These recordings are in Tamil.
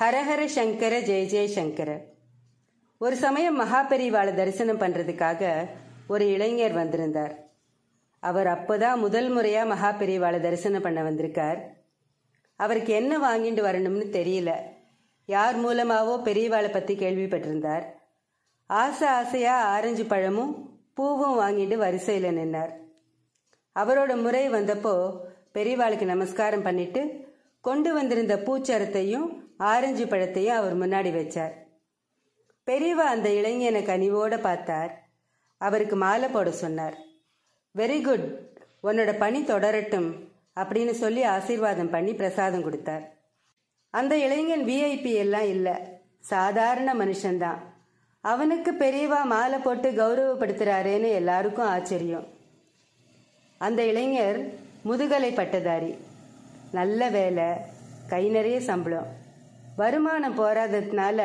ஹரஹர சங்கர ஜெய ஜெயசங்கர ஒரு சமயம் மகாபெரிவாளை தரிசனம் பண்ணுறதுக்காக ஒரு இளைஞர் வந்திருந்தார் அவர் அப்போதான் முதல் முறையாக மகாபெரிவாளை தரிசனம் பண்ண வந்திருக்கார் அவருக்கு என்ன வாங்கிட்டு வரணும்னு தெரியல யார் மூலமாவோ பெரியவாளை பற்றி கேள்விப்பட்டிருந்தார் ஆசை ஆசையாக ஆரஞ்சு பழமும் பூவும் வாங்கிட்டு வரிசையில் நின்னார் அவரோட முறை வந்தப்போ பெரியவாளுக்கு நமஸ்காரம் பண்ணிட்டு கொண்டு வந்திருந்த பூச்சரத்தையும் ஆரஞ்சு பழத்தையும் அவர் முன்னாடி வச்சார் பெரியவா அந்த இளைஞனை கனிவோட பார்த்தார் அவருக்கு மாலை போட சொன்னார் வெரி குட் உன்னோட பணி தொடரட்டும் அப்படின்னு சொல்லி ஆசீர்வாதம் பண்ணி பிரசாதம் கொடுத்தார் அந்த இளைஞன் விஐபி எல்லாம் இல்லை சாதாரண மனுஷன்தான் அவனுக்கு பெரியவா மாலை போட்டு கௌரவப்படுத்துறாரேன்னு எல்லாருக்கும் ஆச்சரியம் அந்த இளைஞர் முதுகலை பட்டதாரி நல்ல வேலை கை நிறைய சம்பளம் வருமானம் போராததுனால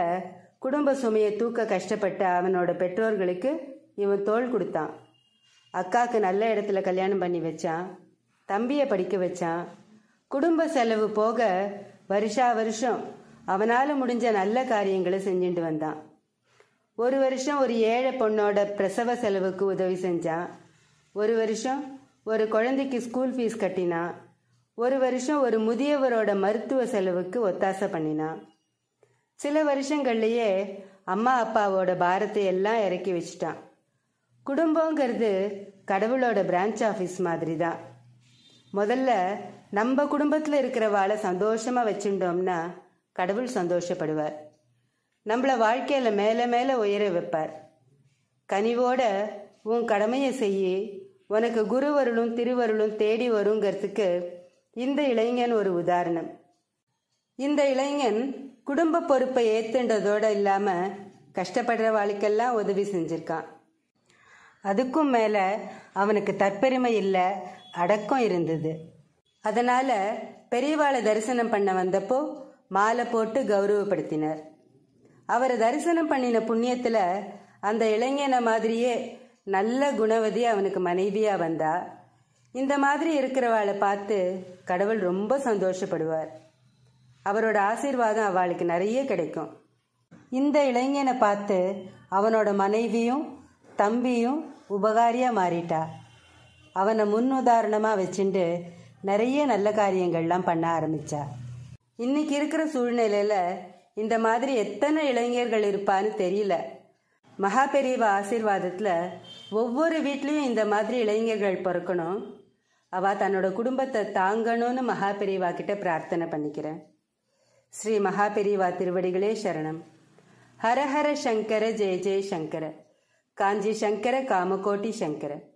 குடும்ப சுமையை தூக்க கஷ்டப்பட்ட அவனோட பெற்றோர்களுக்கு இவன் தோல் கொடுத்தான் அக்காவுக்கு நல்ல இடத்துல கல்யாணம் பண்ணி வச்சான் தம்பியை படிக்க வச்சான் குடும்ப செலவு போக வருஷா வருஷம் அவனால் முடிஞ்ச நல்ல காரியங்களை செஞ்சுட்டு வந்தான் ஒரு வருஷம் ஒரு ஏழை பொண்ணோட பிரசவ செலவுக்கு உதவி செஞ்சான் ஒரு வருஷம் ஒரு குழந்தைக்கு ஸ்கூல் ஃபீஸ் கட்டினான் ஒரு வருஷம் ஒரு முதியவரோட மருத்துவ செலவுக்கு ஒத்தாசை பண்ணினான் சில வருஷங்கள்லேயே அம்மா அப்பாவோட பாரத்தை எல்லாம் இறக்கி வச்சிட்டான் குடும்பங்கிறது கடவுளோட பிரான்ச் ஆஃபீஸ் மாதிரி தான் முதல்ல நம்ம குடும்பத்தில் இருக்கிறவாளை சந்தோஷமாக வச்சுட்டோம்னா கடவுள் சந்தோஷப்படுவார் நம்மள வாழ்க்கையில் மேலே மேலே உயர வைப்பார் கனிவோட உன் கடமையை செய்யி உனக்கு குருவருளும் திருவருளும் தேடி வருங்கிறதுக்கு இந்த இளைஞன் ஒரு உதாரணம் இந்த இளைஞன் குடும்ப பொறுப்பை ஏத்துன்றதோட இல்லாம கஷ்டப்படுற வாழ்க்கெல்லாம் உதவி செஞ்சிருக்கான் அதுக்கும் மேல அவனுக்கு தற்பெருமை இல்லை அடக்கம் இருந்தது அதனால பெரியவாளை தரிசனம் பண்ண வந்தப்போ மாலை போட்டு கௌரவப்படுத்தினர் அவரை தரிசனம் பண்ணின புண்ணியத்தில் அந்த இளைஞனை மாதிரியே நல்ல குணவதி அவனுக்கு மனைவியாக வந்தா இந்த மாதிரி இருக்கிறவாளை பார்த்து கடவுள் ரொம்ப சந்தோஷப்படுவார் அவரோட ஆசீர்வாதம் அவளுக்கு நிறைய கிடைக்கும் இந்த இளைஞனை பார்த்து அவனோட மனைவியும் தம்பியும் உபகாரியாக மாறிட்டா அவனை முன் உதாரணமாக வச்சுட்டு நிறைய நல்ல காரியங்கள்லாம் பண்ண ஆரம்பித்தா இன்றைக்கி இருக்கிற சூழ்நிலையில் இந்த மாதிரி எத்தனை இளைஞர்கள் இருப்பான்னு தெரியல மகா பெரியவா ஆசீர்வாதத்தில் ஒவ்வொரு வீட்லேயும் இந்த மாதிரி இளைஞர்கள் பிறக்கணும் அவ தன்னோட குடும்பத்தை தாங்கணும்னு மகாபெரிவா கிட்ட பிரார்த்தனை பண்ணிக்கிறேன் ஸ்ரீ மகாபெரிவா திருவடிகளே சரணம் ஹரஹர சங்கர ஜெய ஜெய சங்கர காஞ்சி சங்கர காமகோட்டி சங்கர